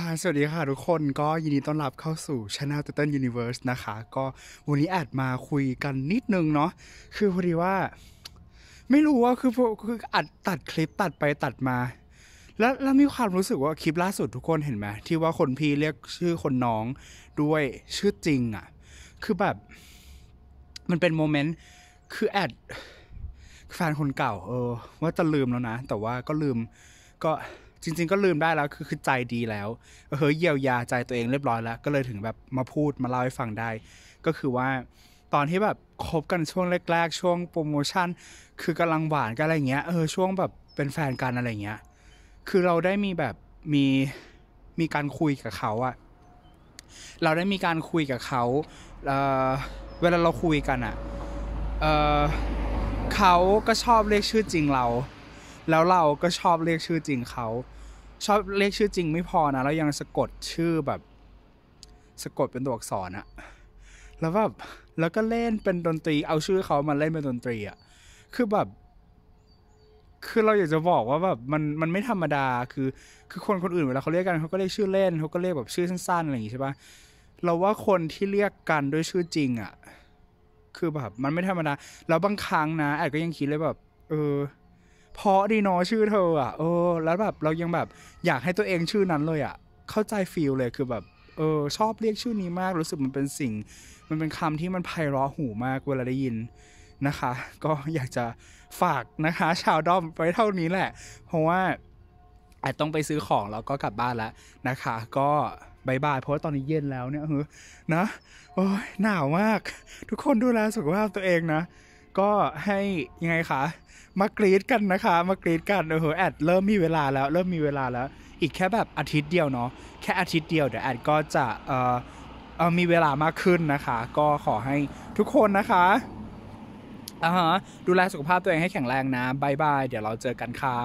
ฮาลสวัสดีค่ะทุกคนก็ยินดีต้อนรับเข้าสู่ช anel t i t a n Universe นะคะ ก็วันนี้แอดมาคุยกันนิดนึงเนาะคือพอดีว่า ไม่รู้ว่าคือคืออัดตัดคลิปตัดไปตัดมา แล้วแล้วมีความรู้สึกว่าคลิปล่าสุดทุกคนเห็นไหมที่ว่าคนพี่เรียกชื่อคนน้องด้วยชื่อจริงอะ่ะ คือแบบ มันเป็นโมเมนต์คือแอด แฟนคนเก่า เออ ว่าจะลืมแล้วนะแต่ว่าก็ลืมก็จริงๆ ก็ลืมได้แล้วคือคือใจดีแล้วเฮ้ยเยียวยาใจตัวเองเรียบร้อยแล้วก็เลยถึงแบบมาพูดมาเล่าให้ฟังได้ ก็คือว่าตอนที่แบบคบกันช่วงแรกๆ ช่วงโปรโมชั่น คือกำลังหวานกันอะไรเงี้ยเออช่วงแบบเป็นแฟนกันอะไรเงี้ยคือเราได้มีแบบมีมีการคุยกับเขาอะเราได้มีการคุยกับเขาเเวลาเราคุยกันอะเเขาก็ชอบเรียกชื่อจริงเราแล้วเราก็ชอบเรียกชื่อจริงเขาชอบเรียกชื่อจริงไม่พอนะ แล้วยังสะกดชื่อแบบ สะกดเป็นตัวอักษรอะแล้วแบบแล้วก็เล่นเป็นดนตรีเอาชื่อเขามาเล่นเป็นดนตรีอะคือแบบ คือเราอยากจะบอกว่าแบบมันมันไม่ธรรมดาคือ คือคนคนอื่นเวลาเขาเรียกกันเขาก็เรียกชื่อเล่นเขาก็เรียกแบบชื่อสั้นๆอะไรอย่างงี้ใช่ปะเราว่าคนที่เรียกกันด้วยชื่อจริงอะะคือแบบ มันไม่ธรรมดาแล้วบางครั้งนะแอดก็ยังคิดเลยแบบ เออเพราะดีนอชื่อเธออ่ะ เออ แล้วแบบเรายังแบบ อยากให้ตัวเองชื่อนั้นเลยอ่ะ เข้าใจฟีลเลยคือแบบ เออ ชอบเรียกชื่อนี้มาก รู้สึกมันเป็นสิ่ง มันเป็นคำที่มันไพเราะหูมากเวลาได้ยินนะคะ ก็อยากจะฝากนะคะ ชาวด้อมไปเท่านี้แหละ เพราะว่าอาจต้องไปซื้อของแล้วก็กลับบ้านแล้วนะคะ ก็บายบายเพราะว่าตอนนี้เย็นแล้วเนี่ยเฮ้ยนะโอ้ยหนาวมาก ทุกคนดูแลสุขภาพตัวเองนะก็ให้ยังไงคะมากรีดกันนะคะมากรีดกันโอ้โหแอดเริ่มมีเวลาแล้ว เริ่มมีเวลาแล้ว อีกแค่แบบอาทิตย์เดียวเนาะแค่อาทิตย์เดียวเดี๋ยวแอดก็จะเอ่อเออมีเวลามากขึ้นนะคะ ก็ขอให้ทุกคนนะคะอ่าฮะดูแลสุขภาพตัวเองให้แข็งแรงนะบายบายเดี๋ยวเราเจอกันค่ะ